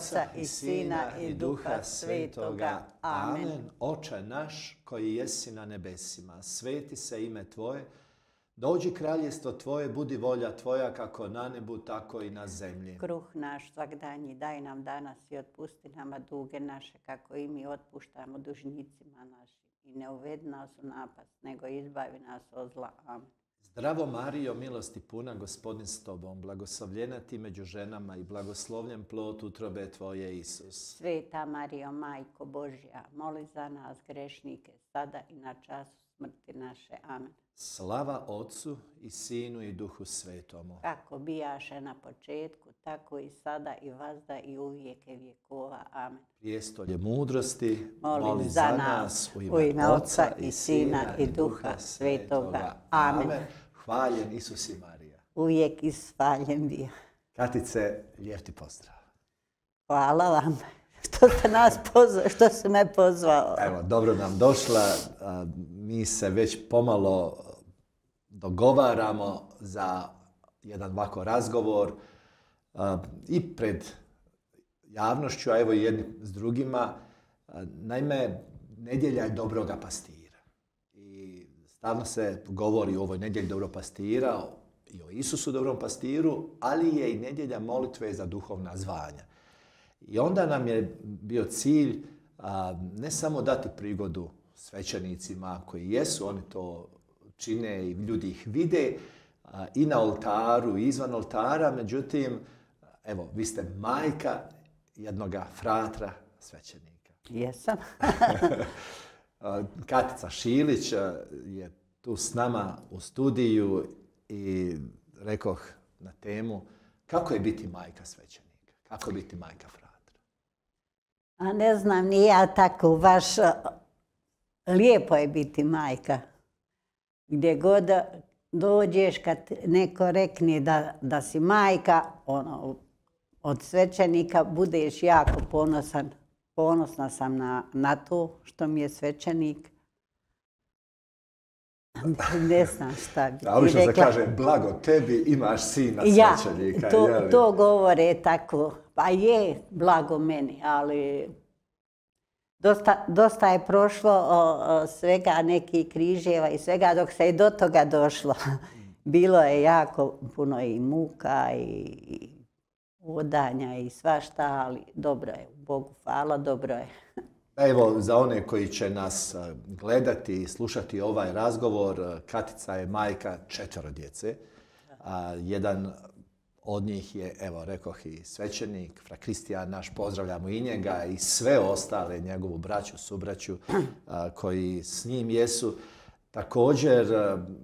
Oca i Sina i Duha Svetoga. Amen. Oče naš koji jesi na nebesima, sveti se ime Tvoje, dođi kraljestvo Tvoje, budi volja Tvoja kako na nebu, tako i na zemlji. Kruh naš svakdanji daj nam danas i otpusti nama duge naše kako i mi otpuštamo dužnicima našim. I ne uvedi nas u napast, nego izbavi nas od zla. Amen. Zdravo Mario, milosti puna, gospodin s tobom, blagoslovljena ti među ženama i blagoslovljen plot utrobe tvoje, Isus. Sveta Mario, majko Božja, moli za nas grešnike, sada i na času smrti naše. Amen. Slava Otcu i Sinu i Duhu Svetomu. Kako bijaše na početku, tako i sada i vazda i uvijek je vjekova. Amen. Prijestolje mudrosti, molim, za nas u ime, Oca i Sina i Duha Svetoga. Amen. Hvala Hvaljen Isus i Marija. Uvijek svaljen bio. Katice, lijep ti pozdrav. Hvala vam što ste nas što se me pozvao. Evo, dobro nam došla. Mi se već pomalo dogovaramo za jedan ovako razgovor i pred javnošću, a evo i jednim s drugima. Naime, nedjelja je dobroga pastira. I stalno se govori o ovoj nedjelji dobro pastira, i o Isusu dobrom pastiru, ali je i nedjelja molitve za duhovna zvanja. I onda nam je bio cilj ne samo dati prigodu svećenicima koji jesu, oni to čine i ljudi ih vide, i na oltaru, i izvan oltara, međutim, evo, vi ste majka jednog fratra svećenika. Jesam. Katica Šilić e, je tu s nama u studiju i rekoh na temu kako je biti majka svećenika, kako biti majka fratra. A ne znam, ni ja tako vaš. E, lijepo je biti majka. Gdje god dođeš kad neko rekne da, da si majka, ono, od svećenika budeš jako ponosan. Ponosna sam na, na to što mi je svećenik. Ne znam šta bi Ali što se kaže, blago tebi imaš sina ja, svećenika. To, to govore tako. Pa je blago meni, ali dosta, je prošlo svega nekih križeva i svega dok se i do toga došlo. Bilo je jako puno i muka i, hodanja i svašta, ali dobro je, Bogu hvala, dobro je. Pa evo, za one koji će nas e, gledati i slušati ovaj razgovor, e, Katica je majka četvero djece. A, jedan od njih je, evo, rekao i svećenik, Fra Kristijan, naš pozdravljamo i njega i sve ostale, njegovu braću, subraću, e, koji s njim jesu. Također,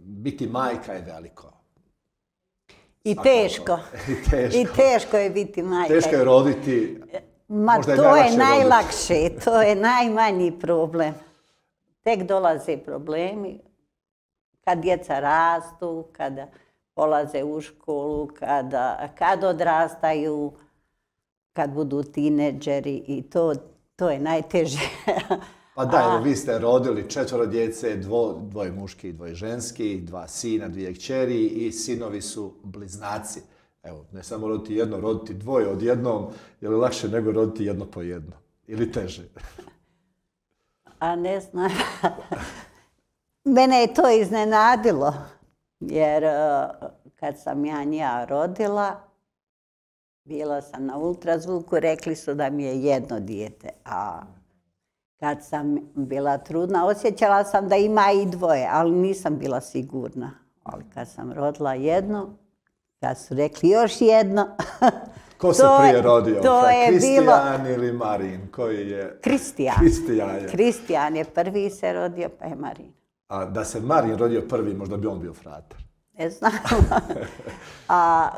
biti majka je veliko. I teško. I teško. je biti majka. Teško je roditi. Ma to je, najlakše, to je najmanji problem. Tek dolaze problemi kad djeca rastu, kada polaze u školu, kada, kad odrastaju, kad budu tineđeri i to, to je najteže. Pa da, vi ste rodili četvoro djece, dvoje muški i dvoje ženski, dva sina, dvije kćeri i sinovi su bliznaci. Evo, ne samo roditi jedno, roditi dvoje jednom je li lakše nego roditi jedno po jedno? Ili teže? A ne znam. Mene je to iznenadilo, jer e, kad sam ja nja rodila, bila sam na ultrazvuku, rekli su da mi je jedno dijete, a kad sam bila trudna, osjećala sam da ima i dvoje, ali nisam bila sigurna. Ali kad sam rodila jedno, kad su rekli još jedno... Ko se prije rodio? Kristijan ili Marin? Koji je... Kristijan. Kristijan je. prvi se rodio, pa je Marin. A da se Marin rodio prvi, možda bi on bio frater. Ne znam. A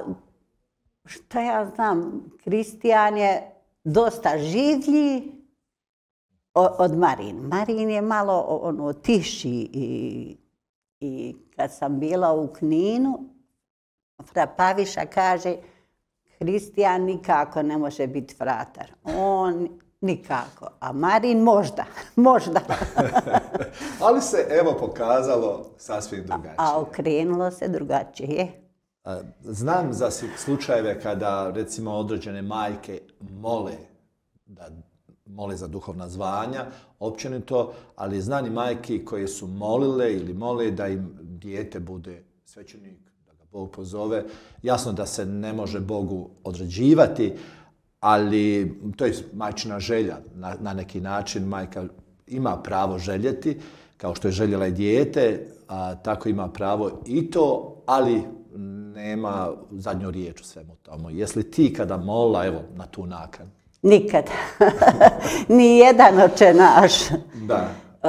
šta ja znam, Kristijan je dosta življi, od Marin. Marin je malo ono, tiši i, i kad sam bila u Kninu, paviša kaže, Hristijan nikako ne može biti fratar. On nikako, a Marin možda, možda. Ali se evo pokazalo sasvim drugačije. A, a okrenulo se drugačije. Znam za slučajeve kada recimo određene majke mole da mole za duhovna zvanja, općenito, ali znani majki koje su molile ili mole da im dijete bude svećenik, da ga Bog pozove. Jasno da se ne može Bogu određivati, ali to je majčina želja. Na, na neki način majka ima pravo željeti, kao što je željela i dijete, a, tako ima pravo i to, ali nema zadnju riječ u svemu tomu. Jesli ti kada mola, evo, na tu naknadu, Nikad. Nijedan oče naš. Da. E,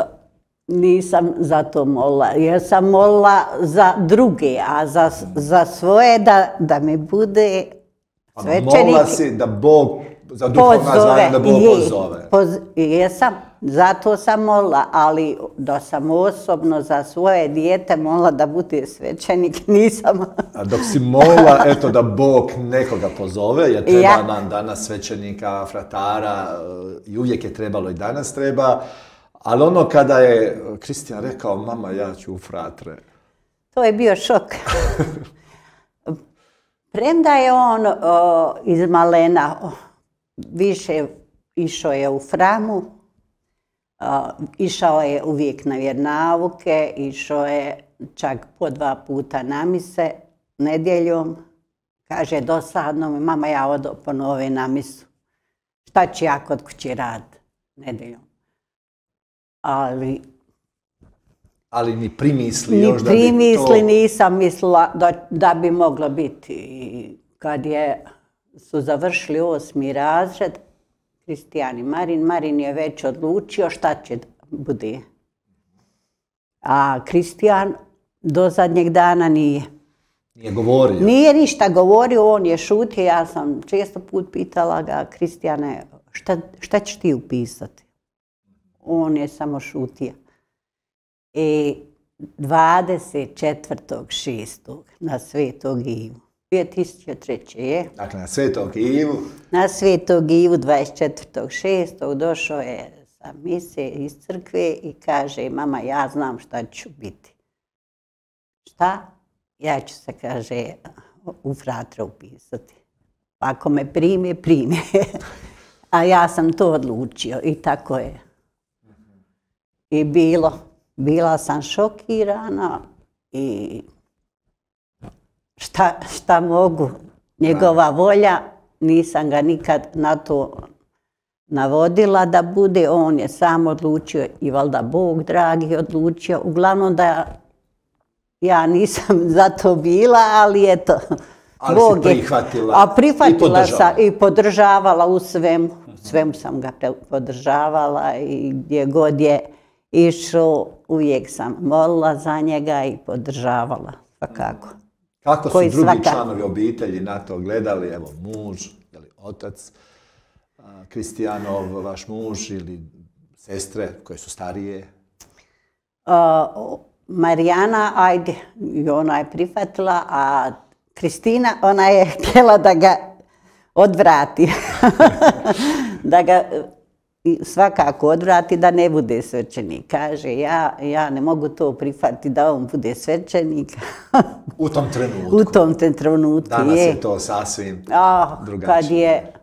nisam za to molila. Ja sam molila za druge, a za, za svoje da, da mi bude pa svečenik. mola si da Bog za duhovna znanja Bog pozove. jesam, zato sam molila, ali da sam osobno za svoje dijete molila da bude svećenik, nisam. A dok si molila, eto, da Bog nekoga pozove, jer treba nam danas svećenika, fratara, eh, i uvijek je trebalo i danas treba, ali ono kada je Kristijan rekao, mama, ja ću u fratre. To je bio šok. Premda je on eh, iz malena oh, više išao je u framu, išao je uvijek na vjernavuke, išao je čak po dva puta na mise, nedjeljom. Kaže, dosadno mi, mama ja odo ponove na misu. Šta će ja kod kući rad nedjeljom? Ali... Ali ni primisli još da bi primisli nisam mislila da, bi moglo biti. kad je su završili osmi razred, i Marin, Marin je već odlučio šta će budi. A Kristijan do zadnjeg dana nije. Nije govorio? Nije ništa govorio, on je šutio. Ja sam često put pitala ga, Kristijane, šta, šta ćeš ti upisati? On je samo šutio. I e, 24.6. na Svetog Ivu 2003. je. Dakle, na Svetog Ivu. Na Svetog Ivu 24.6. došao je sa mise iz crkve i kaže, mama, ja znam šta ću biti. Šta? Ja ću se, kaže, u fratra upisati. Ako me prime, prime. A ja sam to odlučio i tako je. I bilo. Bila sam šokirana i šta, mogu. Njegova volja, nisam ga nikad na to navodila da bude, on je sam odlučio i valjda Bog dragi odlučio. Uglavnom da ja nisam za to bila, ali eto, ali je. prihvatila. A prihvatila sam i podržavala u svemu. svemu sam ga podržavala i gdje god je išao, uvijek sam molila za njega i podržavala, pa kako. Kako su drugi članovi obitelji na to gledali? Evo, muž ili otac, Kristijanov, vaš muž ili sestre koje su starije? Marijana, ajde, ona je prihvatila, a Kristina, ona je htjela da ga odvrati. da ga svakako odvrati da ne bude svećenik. Kaže, ja, ja ne mogu to prihvatiti da on bude svećenik. u tom trenutku. U tom trenutku, Danas je. to sasvim ah, drugačije. Kad je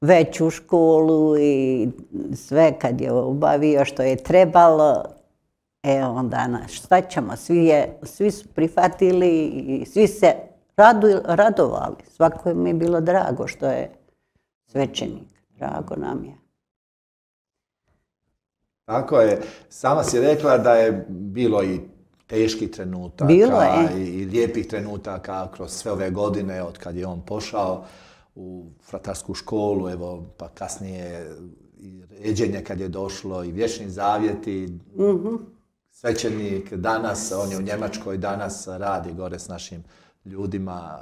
već u školu i sve kad je obavio što je trebalo, e onda šta ćemo, svi, su prihvatili i svi se radovali. Svako mi je bilo drago što je svećenik, drago nam je. Tako je. Sama si rekla da je bilo i teških trenutaka bilo e. i lijepih trenutaka kroz sve ove godine od kad je on pošao u fratarsku školu, evo pa kasnije i ređenje kad je došlo i vječni zavjeti. Mhm. Svećenik danas, on je u Njemačkoj danas, radi gore s našim ljudima.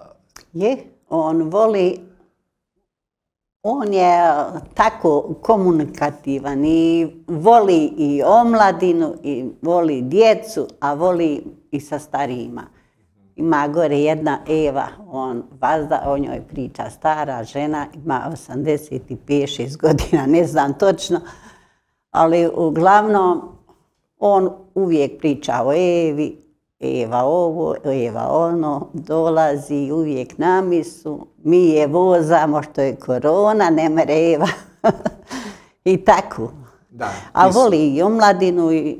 Je, on voli on je eh, tako komunikativan i voli i omladinu, i voli djecu, a voli i sa starijima. Ima gore jedna Eva, on vazda, o njoj priča stara žena, ima 85-6 godina, ne znam točno, ali uglavnom on uvijek priča o Evi, Eva ovo, Eva ono, dolazi uvijek na misu, mi je vozamo što je korona, ne mereva. I tako. A voli i omladinu i,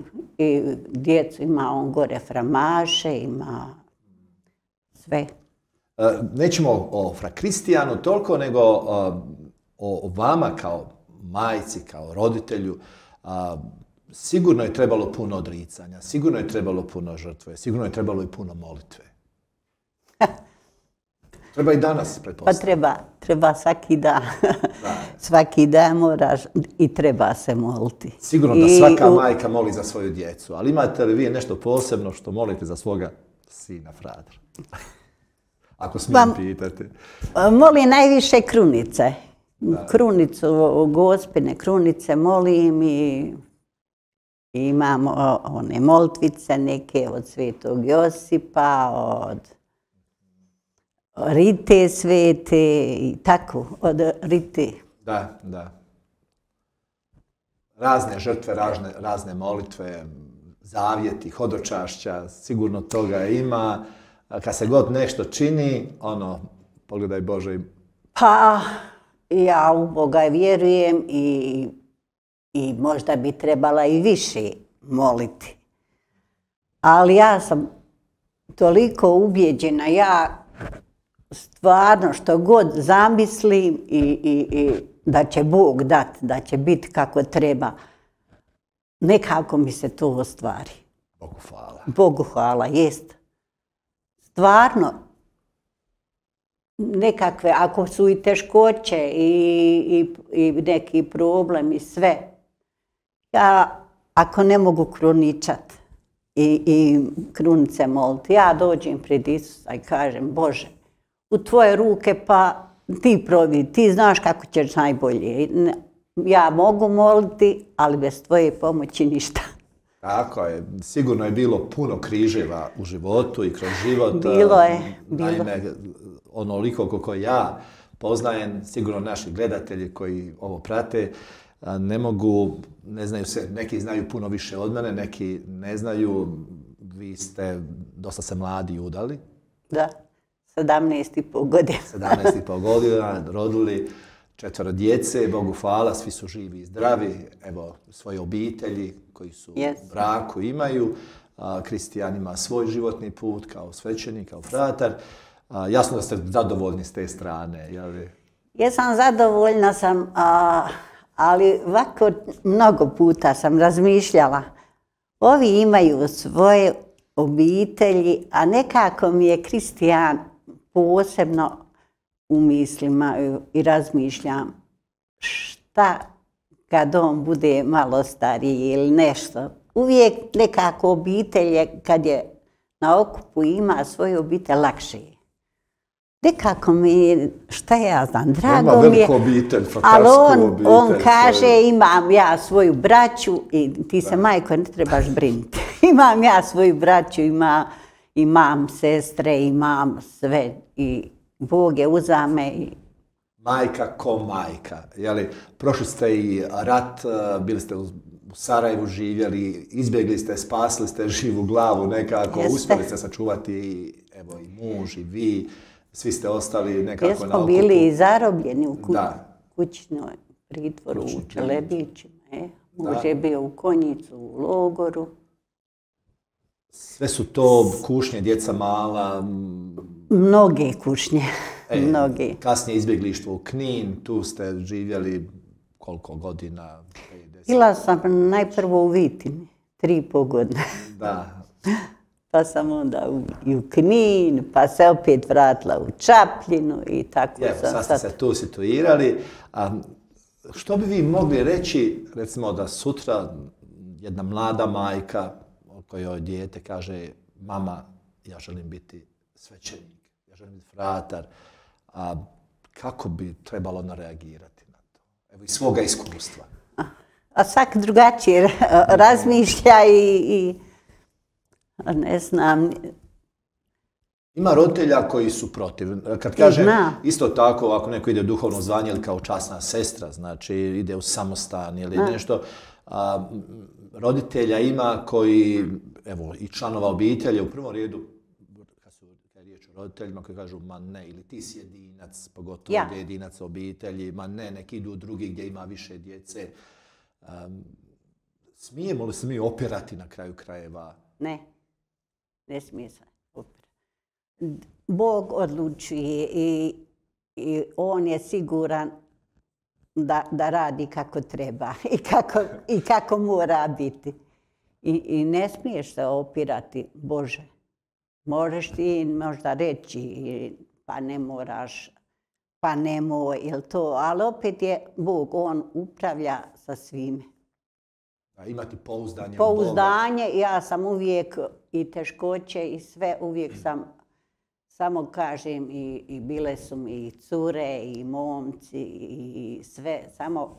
djecu, ima on gore framaše, ima sve. E, nećemo o Fra Kristijanu toliko, nego e, o vama kao majci, kao roditelju sigurno je trebalo puno odricanja, sigurno je trebalo puno žrtve, sigurno je trebalo i puno molitve. Treba i danas, pretpostavljam. Pa treba, treba svaki dan. Da. svaki dan moraš i treba se moliti. Sigurno da svaka majka moli za svoju djecu, ali imate li vi nešto posebno što molite za svoga sina Fradra? Ako pa, smijem pitati. Moli najviše krunice. Da. Krunicu, gospine krunice molim i Imamo one moltvice neke od svetog Josipa, od rite svete i tako, od rite. Da, da. Razne žrtve, razne, razne molitve, zavjeti, hodočašća, sigurno toga ima. Kad se god nešto čini, ono, pogledaj Bože. Pa, ja u Boga vjerujem i i možda bi trebala i više moliti. Ali ja sam toliko ubjeđena, ja stvarno što god zamislim i, i, da će Bog dati, da će biti kako treba, nekako mi se to ostvari. Bogu hvala. Bogu hvala, jest. Stvarno, nekakve, ako su i teškoće i, i neki problem i sve, ja, ako ne mogu kruničat i, krunice moliti, ja dođem pred Isusa i kažem, Bože, u tvoje ruke pa ti provi ti znaš kako ćeš najbolje. Ja mogu moliti, ali bez tvoje pomoći ništa. Tako je. Sigurno je bilo puno križeva u životu i kroz život. Bilo je. Um, bilo. Naime, onoliko koliko ja poznajem, sigurno naši gledatelji koji ovo prate, ne mogu, ne znaju se, neki znaju puno više od mene, neki ne znaju, vi ste, dosta se mladi udali. Da, 17 i pol godina. 17 i pol godina, rodili četvero djece, Bogu hvala, svi su živi i zdravi, evo, svoje obitelji koji su u braku imaju, Kristijan ima svoj životni put kao svećenik, kao fratar. jasno da ste zadovoljni s te strane, jel? Ja sam zadovoljna sam, ali ovako mnogo puta sam razmišljala. Ovi imaju svoje obitelji, a nekako mi je Kristijan posebno u mislima i razmišljam šta kad on bude malo stariji ili nešto. Uvijek nekako obitelje kad je na okupu ima svoje obitelj lakše je. Nekako mi, šta ja znam, drago mi je. ali on, on kaže, imam ja svoju braću i ti se, majko, ne trebaš brinuti. imam ja svoju braću, ima, imam sestre, imam sve i Boge je uzame i majka ko majka. prošli ste i rat, eh, bili ste u Sarajevu živjeli, izbjegli ste, spasili ste živu glavu nekako, Jeste. uspjeli ste sačuvati evo, i muž i vi svi ste ostali nekako na okupu. bili i zarobljeni u kuć, kućnoj pritvoru u Čelebići. E, muž je bio u konjicu, u logoru. Sve su to kušnje, djeca mala? Mnoge kušnje, e, mnoge. Kasnije izbjeglištvo u Knin, tu ste živjeli koliko godina? Bila sam najprvo u Vitini, tri i pol godine. Da. Pa sam onda u, i u Knin, pa se opet vratila u Čapljinu i tako Evo, sam sad. se tu situirali. A što bi vi mogli reći, recimo da sutra jedna mlada majka kojoj dijete kaže mama, ja želim biti svećenik, ja želim biti fratar. A kako bi trebalo ona reagirati na to? Evo iz svoga iskustva. A svak drugačije razmišlja i ne znam, ima roditelja koji su protiv. Kad kaže, isto tako, ako neko ide u duhovno zvanje ili kao časna sestra, znači ide u samostan ili nešto, roditelja ima koji, evo, i članova obitelji u prvom redu, kad su kad je riječ o roditeljima koji kažu, ma ne, ili ti si jedinac, pogotovo gdje jedinac obitelji, ma ne, neki idu drugi gdje ima više djece. smijemo li se mi opirati na kraju krajeva? Ne. Ne smije se Bog odlučuje i, on je siguran da, radi kako treba i kako, i kako mora biti. I, ne smiješ se opirati, Bože. Možeš ti možda reći, pa ne moraš, pa moj, ili to. Ali opet je Bog, On upravlja sa svime. A imati pouzdanje. Pouzdanje, ja sam uvijek i teškoće i sve uvijek sam samo kažem i, bile su mi i cure i momci i sve samo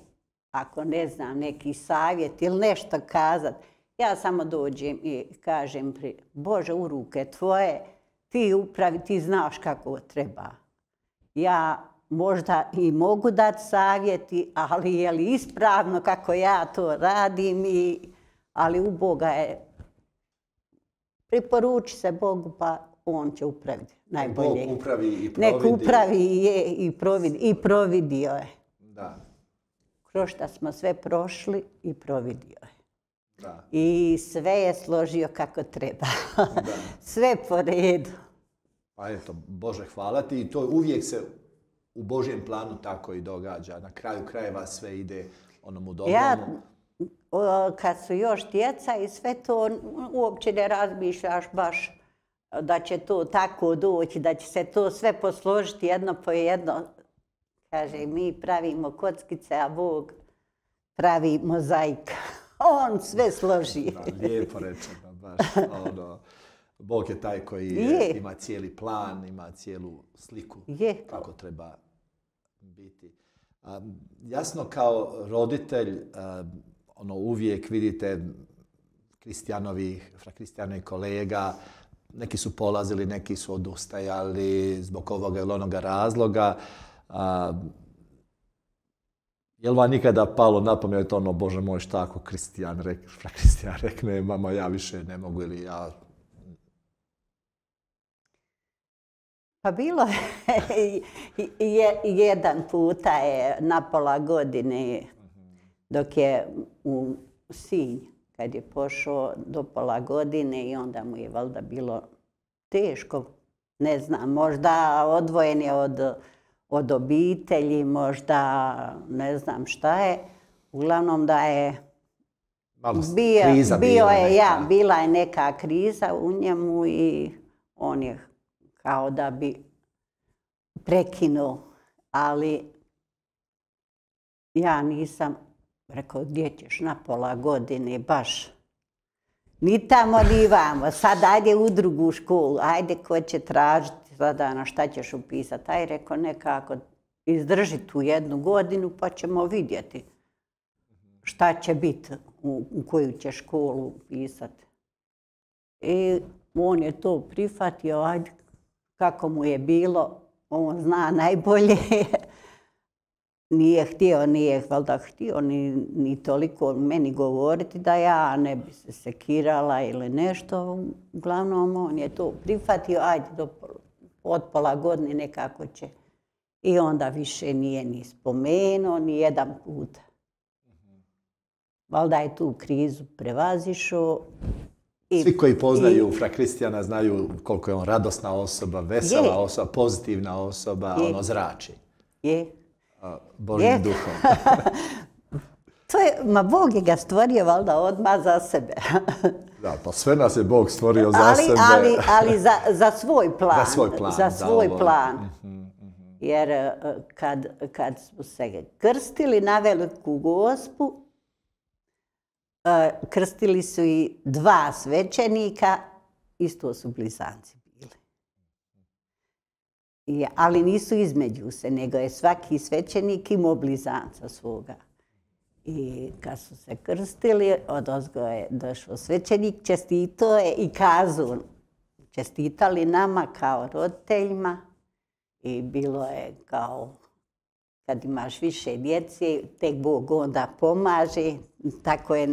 ako ne znam neki savjet ili nešto kazat ja samo dođem i kažem pri, Bože u ruke tvoje ti upravi ti znaš kako treba ja možda i mogu dati savjeti ali je li ispravno kako ja to radim ali u Boga je Priporuči se Bogu pa on će upraviti najbolje. Bog upravi i providi. upravi je i I providio je. Da. Kroz što smo sve prošli i providio je. Da. I sve je složio kako treba. sve po redu. Pa eto, Bože hvala ti. I to uvijek se u Božjem planu tako i događa. Na kraju krajeva sve ide onom u dobrom. Ja kad su još djeca i sve to uopće ne razmišljaš baš da će to tako doći, da će se to sve posložiti jedno po jedno. Kaže, mi pravimo kockice, a Bog pravi mozaik. On sve složi. Da, lijepo rečeno, baš ono. Bog je taj koji ima cijeli plan, ima cijelu sliku kako treba biti. Jasno, kao roditelj ono uvijek vidite Kristijanovih, i kolega, neki su polazili, neki su odustajali zbog ovoga ili onoga razloga. Jel vam nikada palo na pamet ono, bože moj, šta ako Kristijan rek, Kristijan rekne, mama, ja više ne mogu ili ja... Pa bilo je, jedan puta je na pola godine dok je u Sinj, kad je pošao do pola godine i onda mu je valjda bilo teško, ne znam, možda odvojen je od, od obitelji, možda ne znam šta je. Uglavnom da je Malo bio, kriza bio je, ja, bila je neka kriza u njemu i on je kao da bi prekinuo, ali ja nisam Rekao, gdje ćeš na pola godine, baš. Ni tamo, ni vamo. Sad ajde u drugu školu, ajde ko će tražiti sada na šta ćeš upisati. Aj rekao, nekako izdrži tu jednu godinu pa ćemo vidjeti šta će biti, u, koju će školu upisati. I on je to prifatio, ajde kako mu je bilo, on zna najbolje. nije htio, nije valjda htio ni, ni toliko meni govoriti da ja ne bi se sekirala ili nešto. Uglavnom, on je to prihvatio, ajde, do od pola godine nekako će. I onda više nije ni spomenuo, ni jedan put. Mhm. Valjda je tu krizu prevazišao. Svi koji poznaju Fra Kristijana znaju koliko je on radosna osoba, vesela osoba, pozitivna osoba, je, ono zrači. Je, Božim duhom. to je, ma Bog je ga stvorio valjda odmah za sebe. da, pa sve nas je Bog stvorio za sebe. Ali, ali za, svoj plan. Za svoj ono. plan. Za svoj plan. Jer e, kad, smo se krstili na veliku gospu, e, krstili su i dva svećenika, isto su blizanci ali nisu između se, nego je svaki svećenik imao blizanca svoga. I kad su se krstili, od ozgo je došao svećenik, čestito je i kazu. Čestitali nama kao roditeljima i bilo je kao kad imaš više djece, tek Bog onda pomaže. Tako je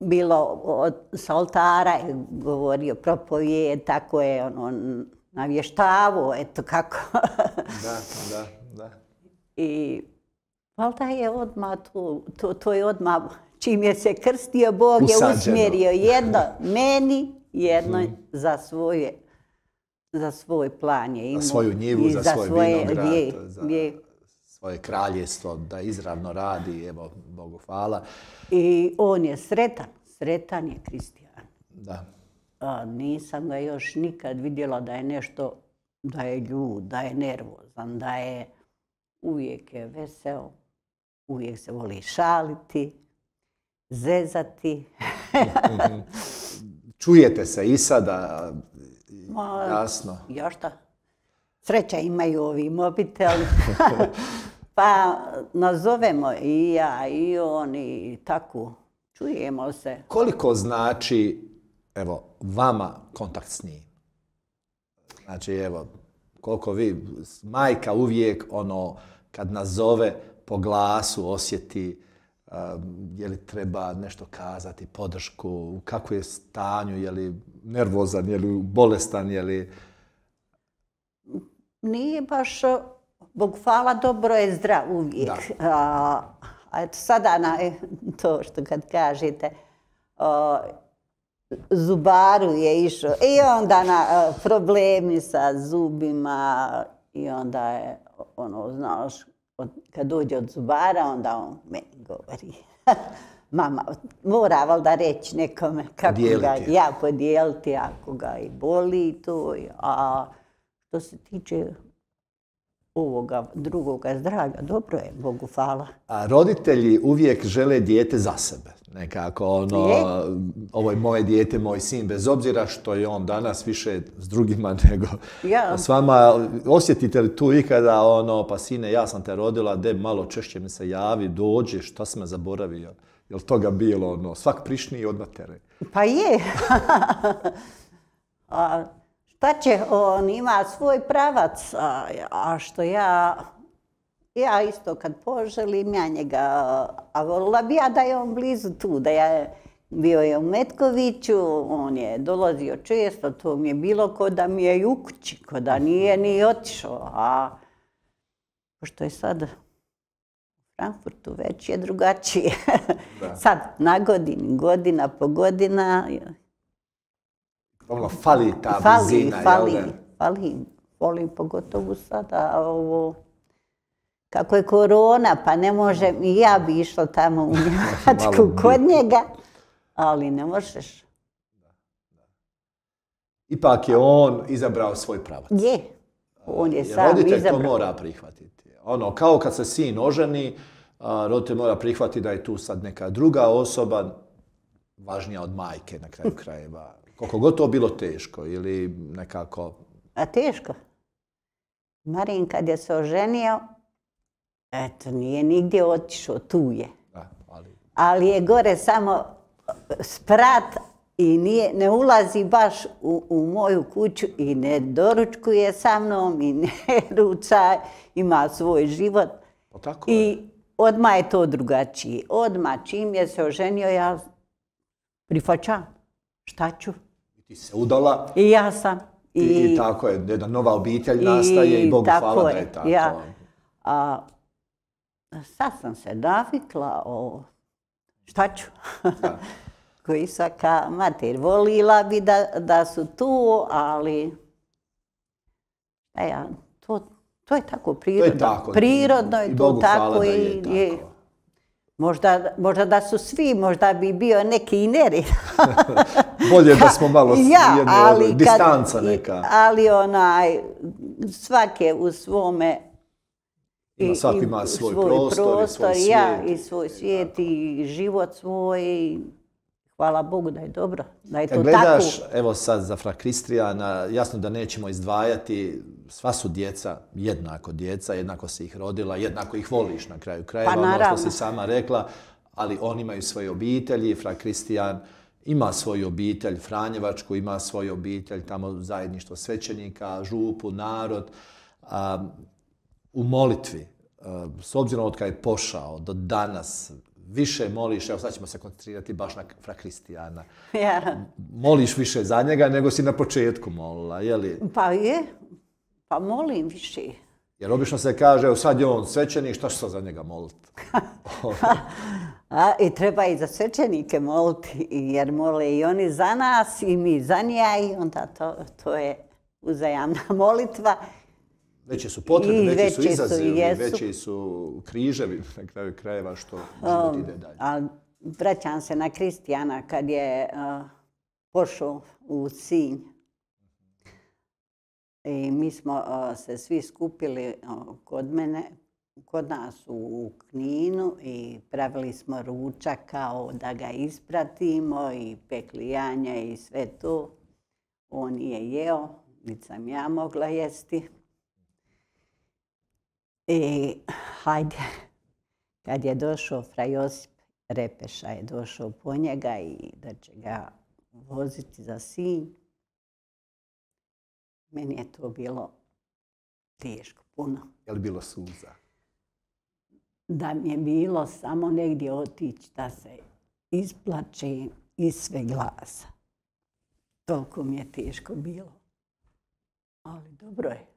bilo od, sa oltara je govorio propovije, tako je ono navještavao, eto kako. da, da, da. I valjda je odmah to, to, je odmah, čim je se krstio, Bog je usmjerio jedno meni, jedno mhm. za svoje za svoj plan je imao. Za svoju njivu, za, svoj svoje, vinograd, za svoje kraljestvo, da izravno radi, evo, Bogu hvala. I on je sretan, sretan je Kristijan. Da nisam ga još nikad vidjela da je nešto, da je ljud, da je nervozan, da je uvijek je vesel, uvijek se voli šaliti, zezati. Čujete se i sada, jasno. Ja šta? Sreća imaju ovi mobiteli. pa nazovemo i ja i oni i tako. Čujemo se. Koliko znači evo, vama kontakt s njim. Znači, evo, koliko vi, majka uvijek, ono, kad nazove po glasu osjeti eh, je li treba nešto kazati, podršku, u kakvu je stanju, je li nervozan, je li bolestan, je li... Nije baš, eh, Bog hvala, dobro je zdrav uvijek. Eh, a, eto sada na to što kad kažete, Zubaru je išao i onda na e, problemi sa zubima i onda je ono, znaš, kad dođe od zubara, onda on meni govori. Mama, mora valjda reći nekome kako ga ja podijeliti, ako ga i boli to. A što se tiče ovoga drugoga zdravlja, dobro je, Bogu hvala. A roditelji uvijek žele dijete za sebe nekako ono, je. ovo je moje dijete, moj sin, bez obzira što je on danas više s drugima nego ja. s vama. Osjetite li tu ikada ono, pa sine, ja sam te rodila, de malo češće mi se javi, dođe šta sam me zaboravio? Jel toga bilo ono, svak prišni i odmah Pa je. a, šta će, on ima svoj pravac, a što ja ja isto kad poželim, ja njega, a volila bi ja da je on blizu tu, da ja bio je u Metkoviću, on je dolazio često, to mi je bilo ko da mi je i u kući, ko da nije ni otišao, a pošto je sad u Frankfurtu već je drugačije. sad, na godini, godina po godina. Ono, fali ta blizina, fali, fali, fali, volim pogotovo sada ovo kako je korona, pa ne može, i ja bi išla tamo u Njemačku kod njega, ali ne možeš. Ipak je on izabrao svoj pravac. Je, on je roditelj to mora prihvatiti. Ono, kao kad se sin oženi, roditelj mora prihvatiti da je tu sad neka druga osoba, važnija od majke na kraju krajeva. Koliko god to bilo teško ili nekako... A teško. Marin kad je se oženio, Eto, nije nigdje otišao, tu je. ali... je gore samo sprat i nije, ne ulazi baš u, moju kuću i ne doručkuje sa mnom i ne ruča, ima svoj život. Pa I odmah je to drugačije. Odmah čim je se oženio, ja prihvaćam. Šta ću? Ti se udala. I ja sam. I, tako je, jedna nova obitelj nastaje i, Bogu hvala da je tako. Ja. A, sad sam se navikla o šta ću. Koji mater. Volila bi da, su tu, ali e to, je tako prirodno. Prirodno je to tako i možda, da su svi, možda bi bio neki i neri. Bolje da smo malo ja, jedne, distanca neka. ali onaj, svake u svome i, ima svoj, prostor, i svoj svijet. Ja, i svoj svijet, i život svoj. hvala Bogu da je dobro, da je e, gledaš, evo sad za Kristijana, jasno da nećemo izdvajati, sva su djeca jednako djeca, jednako si ih rodila, jednako ih voliš na kraju krajeva, pa, naravno. ono što si sama rekla, ali oni imaju svoje obitelji, Kristijan ima svoju obitelj, Franjevačku ima svoju obitelj, tamo zajedništvo svećenika, župu, narod. u molitvi Eh, s obzirom od kada je pošao do danas, više moliš, evo sad ćemo se koncentrirati baš na Fra Kristijana. Moliš više za njega nego si na početku molila, je li? Pa je, pa molim više. Jer obično se kaže, evo sad je on svećenik, šta što za njega moliti? I treba i za svećenike moliti, jer mole i oni za nas i mi za njega i onda to, to je uzajamna molitva. Veće su potrebe, veći su izazivi, veći su križevi na kraju krajeva što život um, ide dalje. vraćam se na Kristijana kad je uh, pošao u Sinj. I mi smo uh, se svi skupili uh, kod mene, kod nas u Kninu i pravili smo ručak kao da ga ispratimo i peklijanja i sve to. On je jeo, niti sam ja mogla jesti. I hajde, kad je došao Frajosip Repeša je došao po njega i da će ga voziti za sinj. Meni je to bilo teško, puno. Je bilo suza? Da mi je bilo samo negdje otići da se isplače iz sve glasa. Toliko mi je teško bilo. Ali dobro je.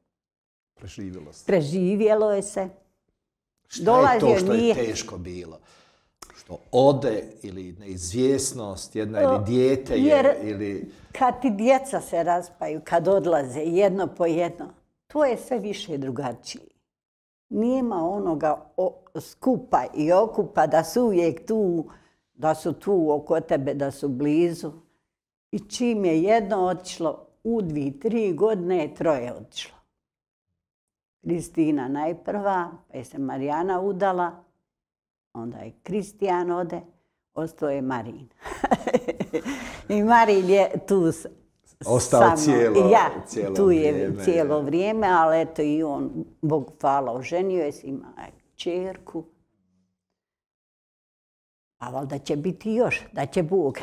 Preživjelo se. Preživjelo je se. Šta je to što je teško bilo? Što ode ili neizvjesnost jedna ili dijete je, ili... Kad ti djeca se raspaju, kad odlaze jedno po jedno, to je sve više drugačije. Nijema onoga skupa i okupa da su uvijek tu, da su tu oko tebe, da su blizu. I čim je jedno otišlo, u dvi, tri godine je troje otišlo. Kristina najprva, pa je se Marijana udala, onda je Kristijan ode, ostao je Marin. I Marin je tu Ostao tu je cijelo vrijeme, ali eto i on, Bog hvala, oženio je ima čerku. A valjda će biti još, da će Bog.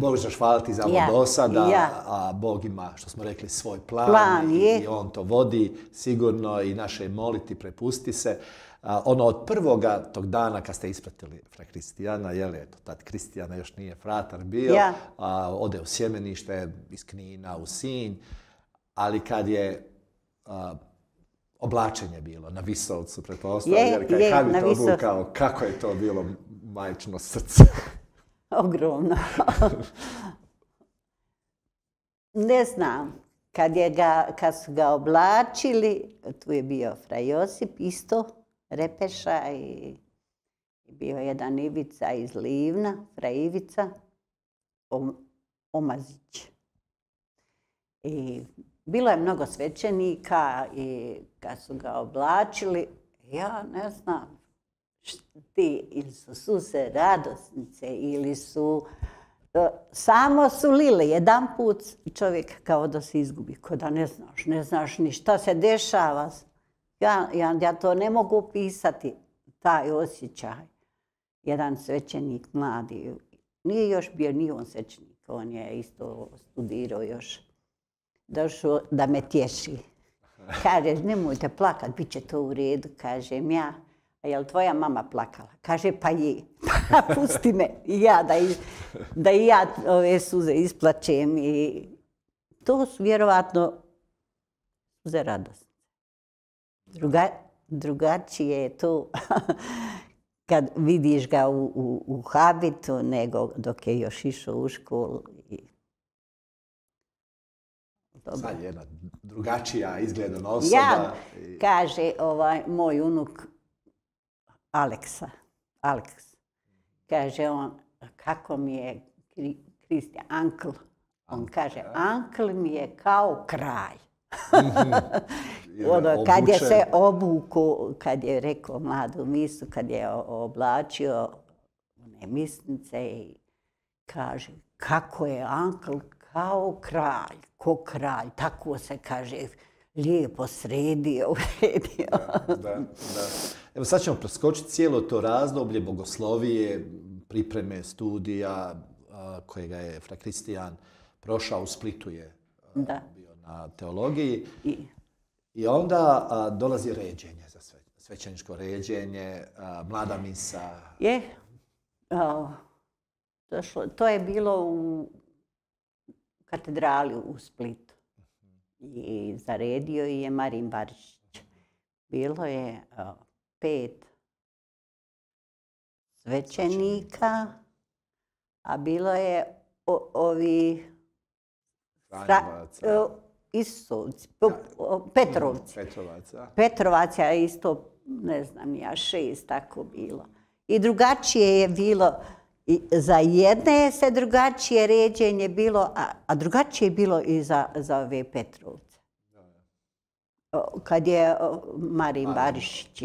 Bog ćeš hvaliti za ovo do sada, a Bog ima, što smo rekli, svoj plan, i, On to vodi sigurno i naše moliti, prepusti se. ono od prvoga tog dana kad ste ispratili fra Kristijana, je li, eto, tad Kristijana još nije fratar bio, a, ode u sjemenište iz Knina, u Sinj, ali kad je oblačenje bilo na Visovcu, pretpostavljam, jer kaj je, kako je to bilo majčno srce? Ogromno. ne znam, kad, je su ga oblačili, tu je bio Fra Josip, isto Repeša i bio jedan Ivica iz Livna, Fra Ivica Omazić. I bilo je mnogo svećenika i kad su ga oblačili, ja ne znam, ti ili su suse radosnice ili su... E, samo su lile, jedan put čovjek kao da se izgubi, kao da ne znaš, ne znaš ni šta se dešava. Ja, ja, ja to ne mogu pisati taj osjećaj. Jedan svećenik mladi, nije još bio ni on svećenik, on je isto studirao još, došao da me tješi. Kaže, nemojte plakat, bit će to u redu, kažem ja. A jel tvoja mama plakala? Kaže, pa je. Pa pusti me i ja da i, da i ja ove suze isplaćem. I to su vjerovatno suze radost. Druga, drugačije je to kad vidiš ga u, u, habitu nego dok je još išao u školu. I Sad jedna drugačija izgledana osoba. Ja, kaže ovaj, moj unuk Aleksa, Aleks, kaže on, kako mi je Kristi, ankl. On kaže, e? ankl mi je kao kraj. Mhm. Ono, kad je se obuku, kad je rekao mladu misu, kad je oblačio one misnice i kaže, kako je ankl kao kralj, ko kralj, tako se kaže, lijepo sredio, uredio. Evo sad ćemo preskočiti cijelo to razdoblje bogoslovije, pripreme studija kojega je Fra Kristijan prošao, u Splitu je bio na teologiji. I, I onda dolazi ređenje za sve, ređenje, mlada misa. Je, to, to je bilo u katedrali u Splitu. I zaredio je Marin Barišić. Bilo je pet svećenika, a bilo je ovi Petrovci. Mhm, Petrovaca. isto, ne znam ja, šest tako bilo. I drugačije je bilo i za jedne se drugačije ređenje bilo, a, drugačije je bilo i za, za ove Petrovce. Kad je Marin Barišić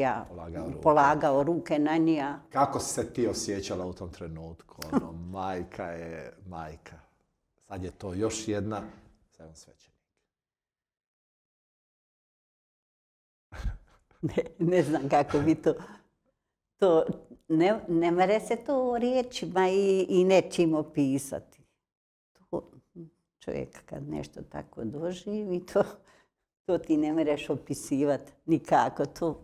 polagao, ruke na nja. Kako se ti osjećala u tom trenutku? Ono, majka je majka. Sad je to još jedna sedam Ne, ne znam kako bi to to ne, ne mere se to riječima i, i nečim opisati. To, čovjek kad nešto tako doživi, to, to ti ne mereš opisivati nikako. To...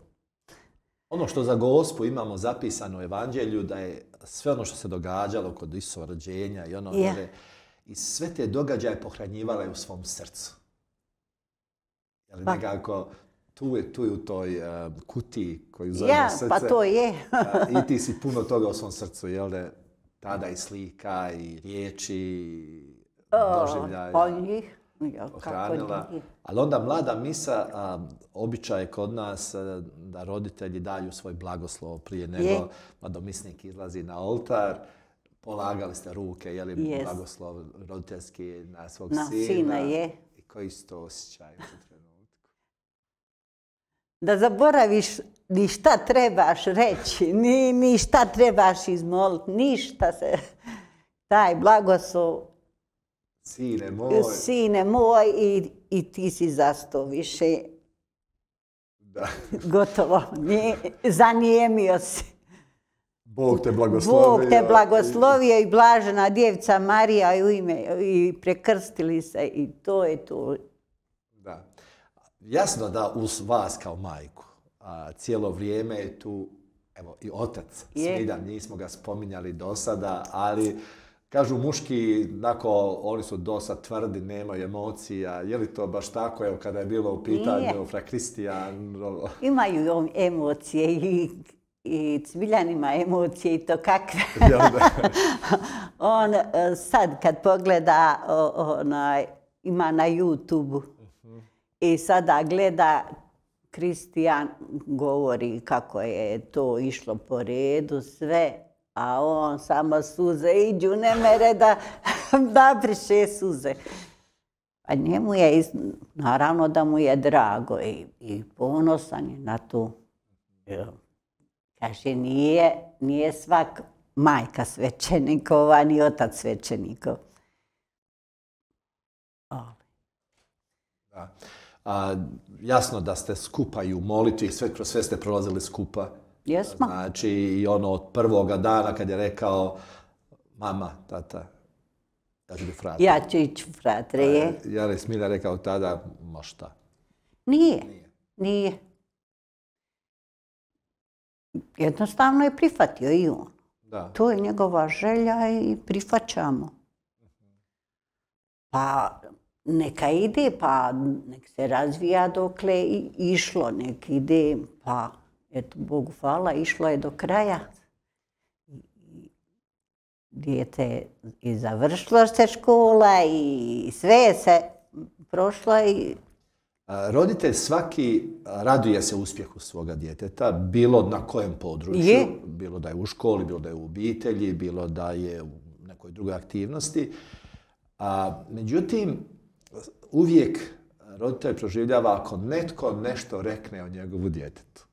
Ono što za gospu imamo zapisano u evanđelju, da je sve ono što se događalo kod Isova rođenja i ono i sve te događaje pohranjivala je u svom srcu. jel pa. nekako tu je, tu u toj uh, kutiji koju zove ja, pa srce. pa to je. I ti si puno toga u svom srcu, jel da? Tada i slika, i riječi, i doživljaja. Pa njih. Ali onda mlada misa, običaj je kod nas eh, da roditelji daju svoj blagoslov prije nego je. mladomisnik izlazi na oltar. Polagali ste ruke, je li blagoslov roditeljski na svog na sina? je. I koji isto osjećaj? da zaboraviš ni šta trebaš reći, ni, šta trebaš izmoliti, ništa se... Taj blagoslov... Sine moj. moj i, i ti si sto više. Da. Gotovo. zanijemio si. Bog te blagoslovio. Bog te blagoslovio i blažena djevca Marija u ime i prekrstili se i to je to jasno da uz vas kao majku a, cijelo vrijeme je tu evo, i otac je. Smidan. Nismo ga spominjali do sada, ali kažu muški, nako, oni su dosad tvrdi, nemaju emocija. Je li to baš tako, evo, kada je bilo u pitanju Fra Kristijan? Ono? Imaju emocije i i Cviljan ima emocije i to kakve. On e, sad kad pogleda, onaj, ima na youtube i e sada gleda, Kristijan govori kako je to išlo po redu, sve, a on samo suze iđu, ne mere da napriše suze. A njemu je, naravno da mu je drago i, ponosan je na to. Kaže, nije, nije svak majka svećenikova, ni otac svećenikov jasno da ste skupa i u molitvi, sve, kroz sve ste prolazili skupa. Jesmo. Znači, i ono od prvoga dana kad je rekao mama, tata, ja ću biti Ja ću ići fratre, je. Ja je Smilja rekao tada, ma Nije, nije. Jednostavno je prihvatio i on. To je njegova želja i prihvaćamo. Pa neka ide, pa nek se razvija dokle i išlo, nek ide, pa eto, Bogu hvala, išlo je do kraja. Dijete i završila se škola i sve se prošlo i... Roditelj svaki raduje se uspjehu svoga djeteta, bilo na kojem području, bilo da je u školi, bilo da je u obitelji, bilo da je u nekoj drugoj aktivnosti. A, međutim, uvijek roditelj proživljava ako netko nešto rekne o njegovu djetetu.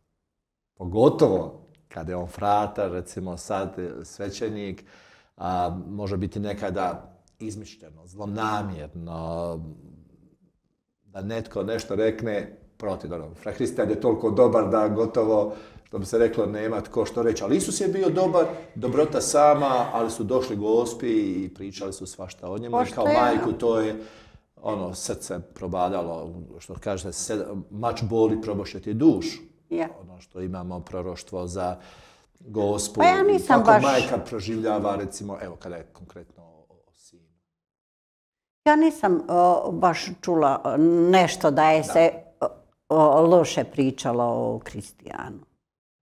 Pogotovo kada je on frata, recimo sad svećenik, a, može biti nekada izmišljeno, zlonamjerno, da netko nešto rekne protiv onog. Fra Hristijan je toliko dobar da gotovo, što bi se reklo, nema tko što reći. Ali Isus je bio dobar, dobrota sama, ali su došli gospi i pričali su svašta o njemu. Pa kao majku to je ono srce probadalo, što kaže mač boli probošeti dušu. Ja. Ono što imamo proroštvo za gospu. Pa ja nisam kako majka proživljava, recimo, evo kada je konkretno o sinu. Ja nisam baš čula nešto da je se loše pričalo o Kristijanu.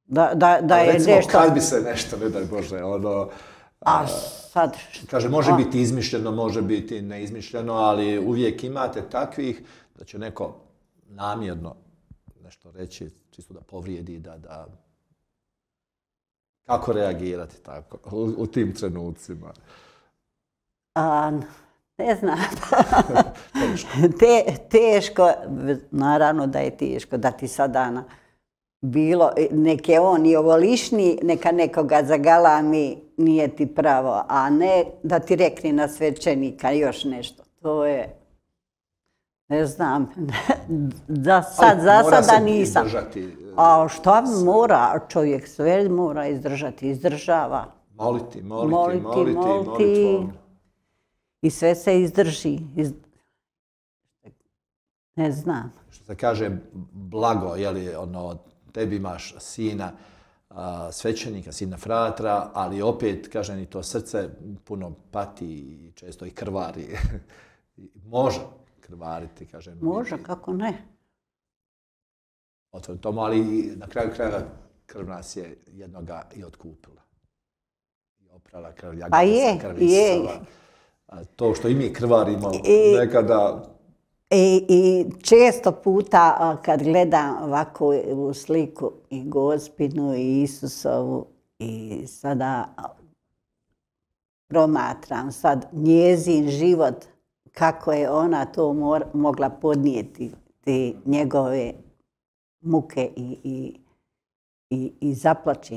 Da, da, da je recimo, kad bi se nešto, ne daj Bože, ono, a sad... Kaže, može biti izmišljeno, može biti neizmišljeno, ali uvijek imate takvih da će neko namjerno nešto reći, čisto da povrijedi, da, da kako reagirati tako u, tim trenucima? A, ne znam. teško. teško, naravno da je teško, da ti dana bilo, e, nek je on i lišni neka nekoga zagalami, nije ti pravo, a ne da ti rekni na svečenika još nešto. To je, ne znam, da sad, za sada nisam. Izdržati. E, a što mora, čovjek sve mora izdržati, izdržava. Moliti, moliti, moliti, moliti, I sve se izdrži. Ne znam. Što se kaže blago, je li ono, tebi imaš sina svećenika, sina fratra, ali opet, kažem, i to srce puno pati i često i krvari. Može krvariti, kažem. Može, kako ne. Otvorim tomu, ali na kraju kraja krv nas je jednoga i otkupila. I oprala krv, pa je, je. To što i mi krvarimo nekada i, često puta kad gledam ovakvu sliku i gospinu i Isusovu i sada promatram sad njezin život, kako je ona to mogla podnijeti, te njegove muke i, i,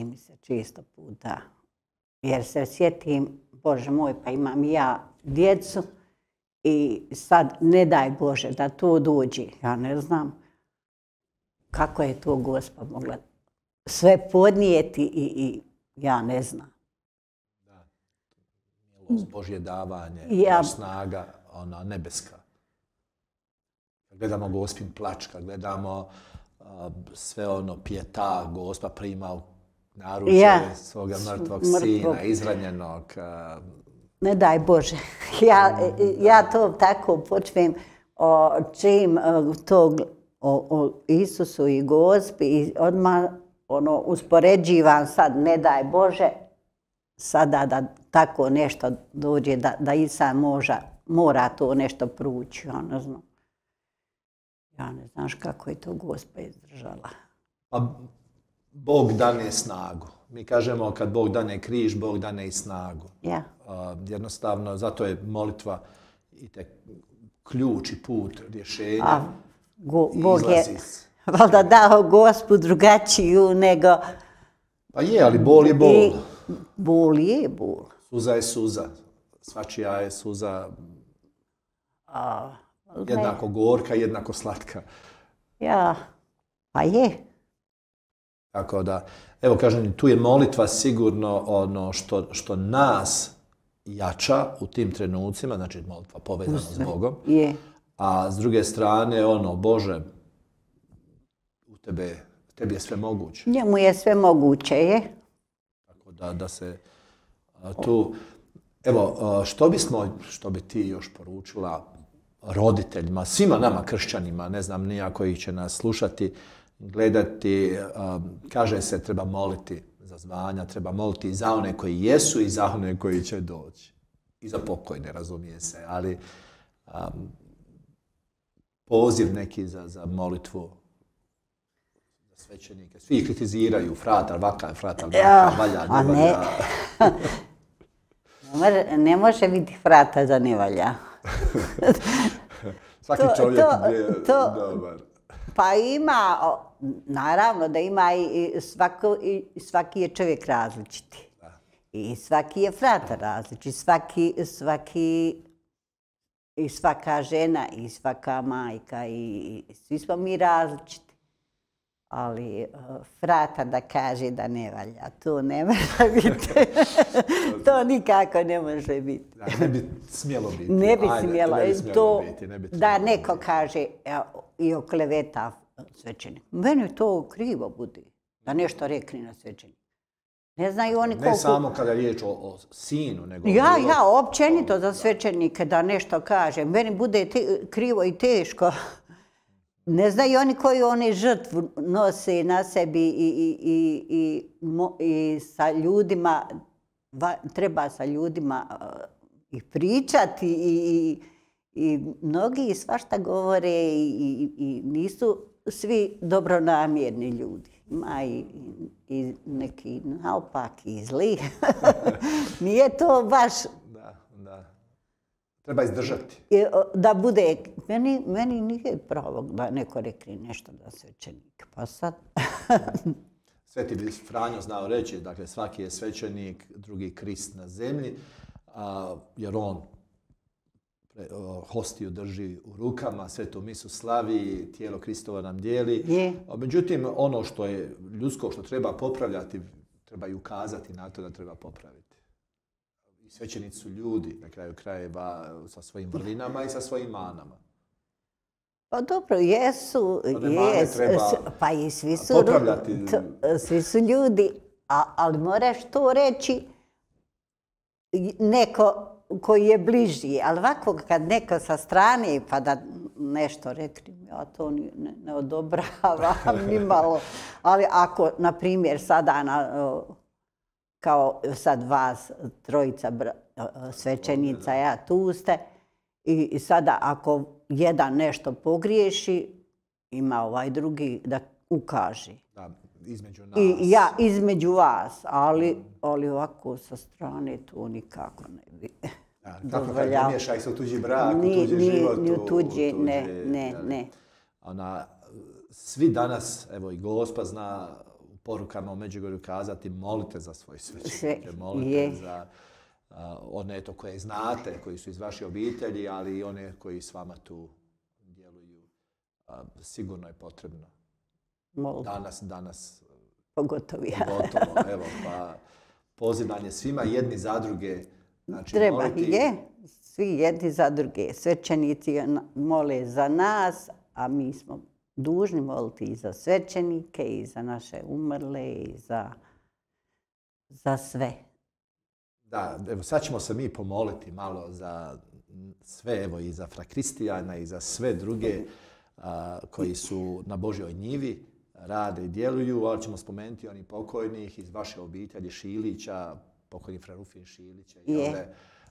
mi se često puta. Jer se sjetim, Bože moj, pa imam ja djecu, i sad, ne daj Bože da to dođe, ja ne znam kako je to gospa mogla sve podnijeti i, ja ne znam. Da. Božje davanje, ja... snaga, ona nebeska. Gledamo gospin plačka, gledamo sve ono pjeta, gospa prima u ja. svoga mrtvog, sina, izranjenog, ne daj Bože, ja, to tako počnem o čim e, to o, Isusu i gospi i odmah ono, uspoređivam sad, ne daj Bože, sada da tako nešto dođe, da, da i mora to nešto prući, ono znam. Ja ne znaš kako je to gospa izdržala. Pa Bog dane snagu. Mi kažemo kad Bog dane križ, Bog dane i snagu. jednostavno, zato je molitva i te ključ i put rješenja. Bog je valjda dao gospu drugačiju nego... Pa je, ali bol je bol. bol je bol. Suza je suza. Svačija je suza jednako gorka, jednako slatka. Ja, pa je. Tako da, Evo, kažem, tu je molitva sigurno ono što, što nas jača u tim trenucima, znači molitva povezana s Bogom. Je. A s druge strane, ono, Bože, u tebe, tebi je sve moguće. Njemu je sve moguće, je. Tako da, da se tu... Evo, što bismo, što bi ti još poručila roditeljima, svima nama kršćanima, ne znam nija ih će nas slušati, gledati, um, kaže se treba moliti za zvanja, treba moliti i za one koji jesu i za one koji će doći. I za pokojne, razumije se, ali um, poziv neki za, molitvu za svećenike. Svi kritiziraju, fratar, vaka, fratar, vaka, valja, ne valja. ne, može biti frata za ne valja. Svaki čovjek je dobar. Pa ima, naravno da ima i, svaki je čovjek različiti. I svaki je frata različit, svaki, svaki i svaka žena i svaka majka i svi smo mi različiti ali eh, frata da kaže da ne valja, to ne može biti. to nikako ne može biti. ne bi smjelo biti. Ne bi biti, da neko kaže i okleveta svećenik. Meni to krivo budi, da nešto rekli na svećeni. Ne znaju oni koliko... Ne samo kada je riječ o, sinu, nego... Ja, ja, općenito za svećenike da nešto kaže. Meni bude krivo i teško. Ne znaju oni koji oni žrtvu nose na sebi i, sa ljudima, treba sa ljudima eh, i pričati i mnogi svašta govore i nisu svi dobronamjerni ljudi. Ima i, neki naopak i zli. Nije to baš Treba izdržati. E, da bude, meni, nije pravo da neko rekli nešto da svećenik. Pa sad... Sveti Franjo znao reći, dakle svaki je svećenik, drugi krist na zemlji, jer on hostiju drži u rukama, sve to misu slavi, tijelo Kristova nam dijeli. Međutim, ono što je ljudsko, što treba popravljati, treba i ukazati na to da treba popraviti svećenici su ljudi, na kraju krajeva, sa svojim vrlinama i sa svojim manama. Pa dobro, jesu, pa jesu, pa i svi su, svi su ljudi, a, ali moraš to reći neko koji je bliži, ali ovako kad neko sa strane pa da nešto rekli, a to ne, ne odobravam ni malo, ali ako, na primjer, sada kao sad vas, trojica svečenica, ja tu ste. I, sada ako jedan nešto pogriješi, ima ovaj drugi da ukaži. Da, između nas. I ja između vas, mm. ali, ovako sa strane to nikako ne bi. Da, tako kad u tuđi brak, u tuđi ne, ne, ne. Ona, svi danas, evo i gospa zna porukama u Međugorju kazati molite za svoj svećenike, molite za one koje znate, koji su iz vaše obitelji, ali i one koji s vama tu djeluju. sigurno je potrebno. Danas, danas. Pogotovo evo, pa pozivanje svima jedni za druge. Znači, Treba, je. Svi jedni za druge. Svećenici mole za nas, a mi smo dužni moliti i za svećenike, i za naše umrle, i za, sve. Da, evo sad ćemo se mi pomoliti malo za sve, evo i za fra Kristijana i za sve druge koji su na Božoj njivi, rade i djeluju, ali ćemo spomenuti onih pokojnih iz vaše obitelji Šilića, pokojni Rufin Šilića, i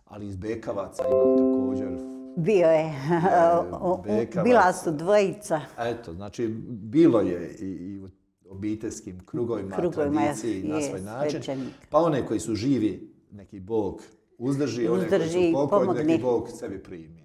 ali iz Bekavaca imam također bio e, je. Bila su dvojica. Eto, znači bilo je i u obiteljskim krugovima, krugovima tradiciji na svoj način. Pa one koji su živi, neki Bog uzdrži, uzdrži one koji su pokojni, neki Bog sebi primi.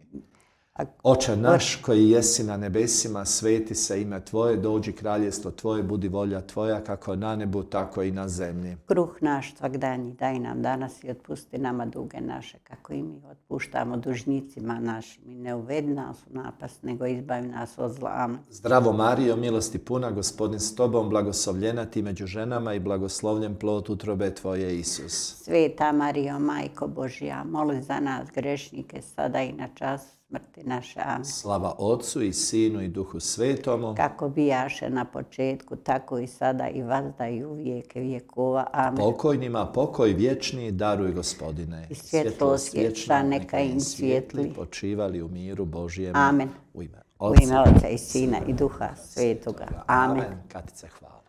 Oče naš koji jesi na nebesima, sveti se ime Tvoje, dođi kraljestvo Tvoje, budi volja Tvoja, kako na nebu, tako i na zemlji. Kruh naš svakdanji daj nam danas i otpusti nama duge naše, kako i mi otpuštamo dužnicima našim. I ne uvedi nas u napast, nego izbavi nas od zla. Zdravo Mario, milosti puna, gospodin s Tobom, blagoslovljena Ti među ženama i blagoslovljen plod utrobe Tvoje, Isus. Sveta Mario, Majko Božja, moli za nas grešnike, sada i na čas smrti naše. Amen. Slava Otcu i Sinu i Duhu Svetomu. Kako bijaše na početku, tako i sada i vazda i uvijek vijekova. Amen. Pokojnima pokoj vječni daruj gospodine. I svjetlo neka im svijetli. Počivali u miru Božijem. Amen. U ime Otca, i Sina i Duha Svetoga. Amen. Amen. Katice, hvala.